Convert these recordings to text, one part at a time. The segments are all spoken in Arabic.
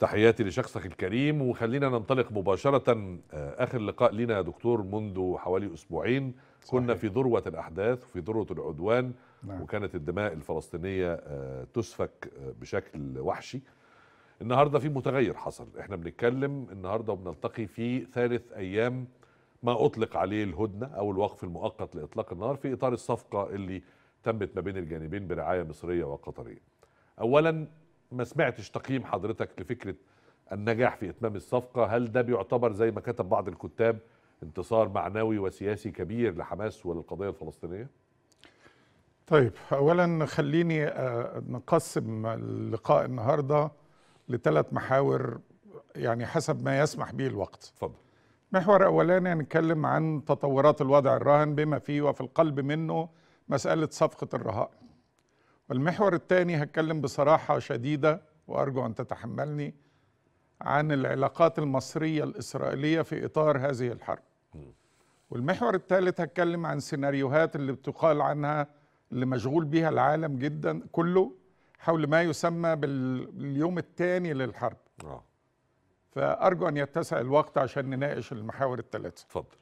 تحياتي لشخصك الكريم وخلينا ننطلق مباشرة آه، آخر لقاء لنا يا دكتور منذ حوالي أسبوعين صحيح. كنا في ذروة الأحداث وفي ذروة العدوان نعم. وكانت الدماء الفلسطينية آه، تسفك آه، بشكل وحشي النهاردة في متغير حصل احنا بنتكلم النهاردة وبنلتقي في ثالث أيام ما أطلق عليه الهدنة أو الوقف المؤقت لإطلاق النار في إطار الصفقة اللي تمت ما بين الجانبين برعاية مصرية وقطرية أولا ما سمعتش تقييم حضرتك لفكره النجاح في اتمام الصفقه هل ده بيعتبر زي ما كتب بعض الكتاب انتصار معنوي وسياسي كبير لحماس وللقضيه الفلسطينيه طيب اولا خليني آه، نقسم اللقاء النهارده لثلاث محاور يعني حسب ما يسمح به الوقت اتفضل محور اولاني هنتكلم عن تطورات الوضع الراهن بما فيه وفي القلب منه مساله صفقه الرهائن والمحور الثاني هتكلم بصراحة شديدة وأرجو أن تتحملني عن العلاقات المصرية الإسرائيلية في إطار هذه الحرب والمحور الثالث هتكلم عن سيناريوهات اللي بتقال عنها اللي مشغول بها العالم جدا كله حول ما يسمى باليوم الثاني للحرب آه. فأرجو أن يتسع الوقت عشان نناقش المحاور الثلاثة اتفضل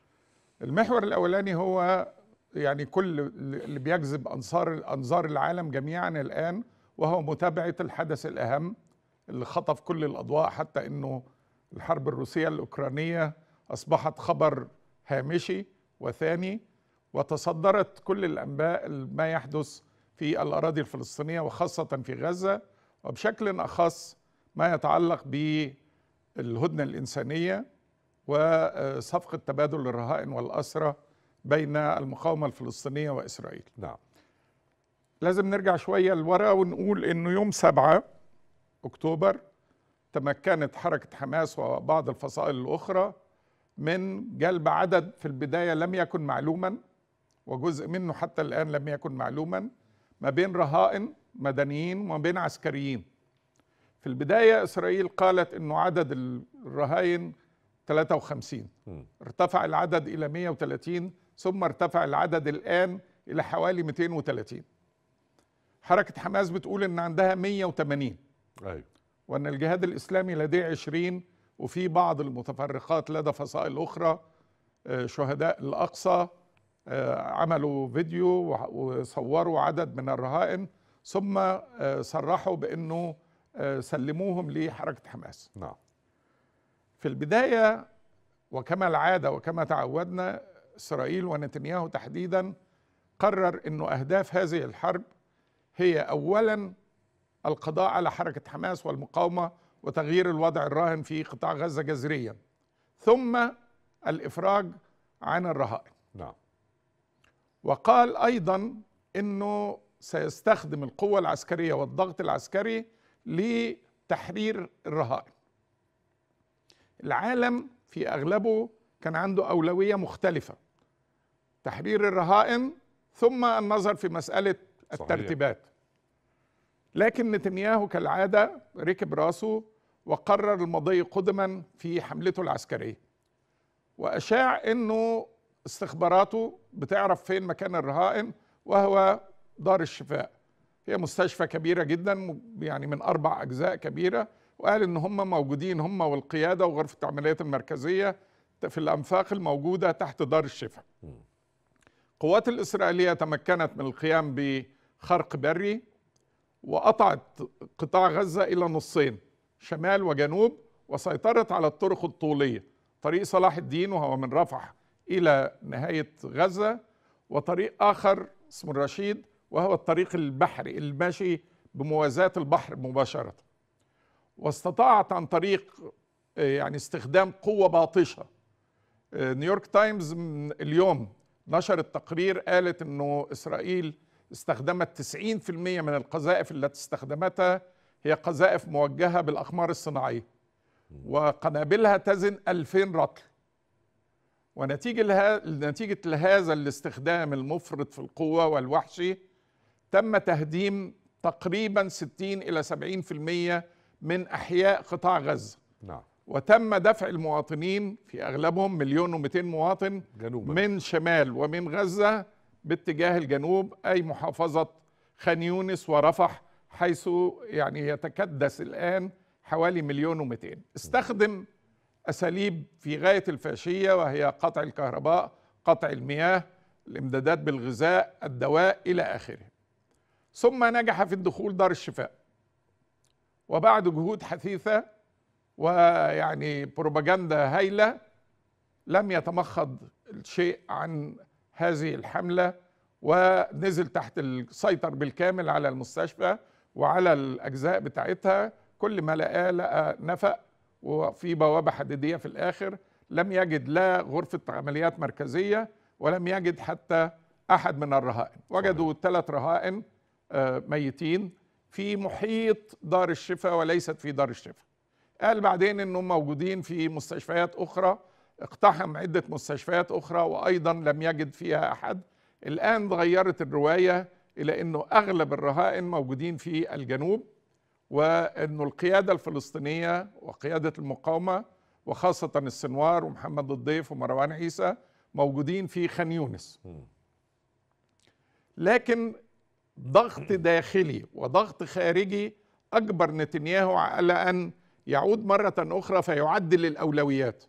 المحور الأولاني هو يعني كل اللي بيجذب انصار انظار العالم جميعا الان وهو متابعه الحدث الاهم اللي خطف كل الاضواء حتى انه الحرب الروسيه الاوكرانيه اصبحت خبر هامشي وثاني وتصدرت كل الانباء ما يحدث في الاراضي الفلسطينيه وخاصه في غزه وبشكل اخص ما يتعلق بالهدنه الانسانيه وصفقه تبادل الرهائن والاسرى بين المقاومة الفلسطينية وإسرائيل نعم لازم نرجع شوية لورا ونقول أنه يوم 7 أكتوبر تمكنت حركة حماس وبعض الفصائل الأخرى من جلب عدد في البداية لم يكن معلوما وجزء منه حتى الآن لم يكن معلوما ما بين رهائن مدنيين وما بين عسكريين في البداية إسرائيل قالت أنه عدد الرهائن 53 م. ارتفع العدد إلى 130 ثم ارتفع العدد الآن إلى حوالي 230 حركة حماس بتقول إن عندها 180 أيوة. وأن الجهاد الإسلامي لديه 20 وفي بعض المتفرقات لدى فصائل أخرى آه، شهداء الأقصى آه، عملوا فيديو وصوروا عدد من الرهائن ثم آه، صرحوا بأنه سلموهم لحركة حماس نعم في البداية وكما العادة وكما تعودنا إسرائيل ونتنياهو تحديدا قرر أنه أهداف هذه الحرب هي أولا القضاء على حركة حماس والمقاومة وتغيير الوضع الراهن في قطاع غزة جذريا ثم الإفراج عن الرهائن نعم وقال أيضا أنه سيستخدم القوة العسكرية والضغط العسكري لتحرير الرهائن العالم في أغلبه كان عنده أولوية مختلفة تحرير الرهائن ثم النظر في مسألة الترتيبات لكن نتنياهو كالعادة ركب راسه وقرر المضي قدما في حملته العسكرية وأشاع أنه استخباراته بتعرف فين مكان الرهائن وهو دار الشفاء هي مستشفى كبيرة جدا يعني من أربع أجزاء كبيرة وقال ان هم موجودين هم والقياده وغرفه العمليات المركزيه في الانفاق الموجوده تحت دار الشفاء. القوات الاسرائيليه تمكنت من القيام بخرق بري وقطعت قطاع غزه الى نصين شمال وجنوب وسيطرت على الطرق الطوليه طريق صلاح الدين وهو من رفح الى نهايه غزه وطريق اخر اسمه الرشيد وهو الطريق البحري الماشي بموازاه البحر مباشره. واستطاعت عن طريق آه، يعني استخدام قوة باطشة نيويورك آه، تايمز اليوم نشرت تقرير قالت أنه إسرائيل استخدمت 90% من القذائف التي استخدمتها هي قذائف موجهة بالأقمار الصناعية وقنابلها تزن 2000 رطل ونتيجة نتيجة لهذا الاستخدام المفرط في القوة والوحشي تم تهديم تقريبا 60 إلى 70% من احياء قطاع غزه نعم وتم دفع المواطنين في اغلبهم مليون و200 مواطن جنوبا. من شمال ومن غزه باتجاه الجنوب اي محافظه خان يونس ورفح حيث يعني يتكدس الان حوالي مليون و200 استخدم اساليب في غايه الفاشيه وهي قطع الكهرباء قطع المياه الامدادات بالغذاء الدواء الى اخره ثم نجح في الدخول دار الشفاء وبعد جهود حثيثه ويعني بروباجندا هايله لم يتمخض الشيء عن هذه الحمله ونزل تحت السيطر بالكامل على المستشفى وعلى الاجزاء بتاعتها كل ما لقاه لقى نفق وفي بوابه حديديه في الاخر لم يجد لا غرفه عمليات مركزيه ولم يجد حتى احد من الرهائن وجدوا ثلاث رهائن آه، ميتين في محيط دار الشفاء وليست في دار الشفاء قال بعدين انهم موجودين في مستشفيات اخرى اقتحم عده مستشفيات اخرى وايضا لم يجد فيها احد الان تغيرت الروايه الى انه اغلب الرهائن موجودين في الجنوب وانه القياده الفلسطينيه وقياده المقاومه وخاصه السنوار ومحمد الضيف ومروان عيسى موجودين في خان يونس لكن ضغط داخلي وضغط خارجي أجبر نتنياهو على أن يعود مرة أخرى فيعدل الأولويات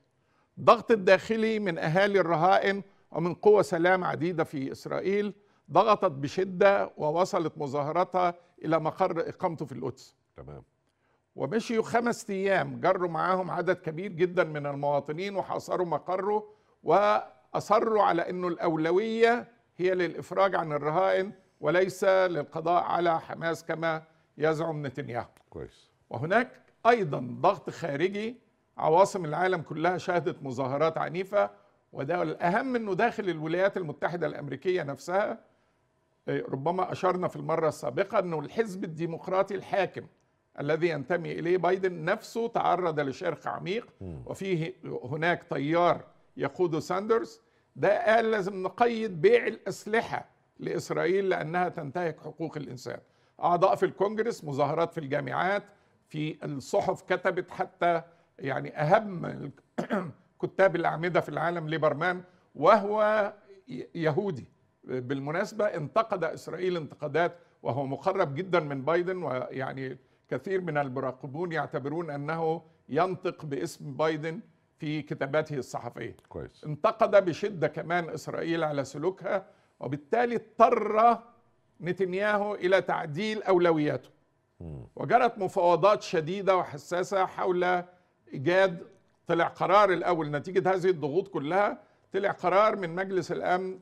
ضغط الداخلي من أهالي الرهائن ومن قوى سلام عديدة في إسرائيل ضغطت بشدة ووصلت مظاهراتها إلى مقر إقامته في القدس تمام ومشيوا خمس أيام جروا معاهم عدد كبير جدا من المواطنين وحاصروا مقره وأصروا على أنه الأولوية هي للإفراج عن الرهائن وليس للقضاء على حماس كما يزعم نتنياهو كويس وهناك ايضا ضغط خارجي عواصم العالم كلها شهدت مظاهرات عنيفه وده الاهم انه داخل الولايات المتحده الامريكيه نفسها إيه، ربما اشرنا في المره السابقه انه الحزب الديمقراطي الحاكم الذي ينتمي اليه بايدن نفسه تعرض لشرخ عميق وفيه هناك تيار يقوده ساندرز ده قال لازم نقيد بيع الاسلحه لاسرائيل لانها تنتهك حقوق الانسان. اعضاء في الكونجرس، مظاهرات في الجامعات، في الصحف كتبت حتى يعني اهم كتاب الاعمده في العالم ليبرمان وهو يهودي بالمناسبه انتقد اسرائيل انتقادات وهو مقرب جدا من بايدن ويعني كثير من المراقبون يعتبرون انه ينطق باسم بايدن في كتاباته الصحفيه كويس. انتقد بشده كمان اسرائيل على سلوكها وبالتالي اضطر نتنياهو الى تعديل اولوياته وجرت مفاوضات شديده وحساسه حول ايجاد طلع قرار الاول نتيجه هذه الضغوط كلها طلع قرار من مجلس الامن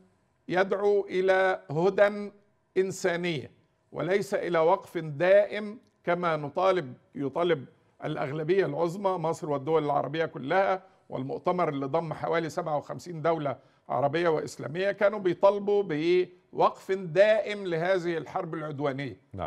يدعو الى هدى انسانيه وليس الى وقف دائم كما نطالب يطالب الاغلبيه العظمى مصر والدول العربيه كلها والمؤتمر اللي ضم حوالي 57 دوله عربية وإسلامية كانوا بيطالبوا بوقف دائم لهذه الحرب العدوانية نعم.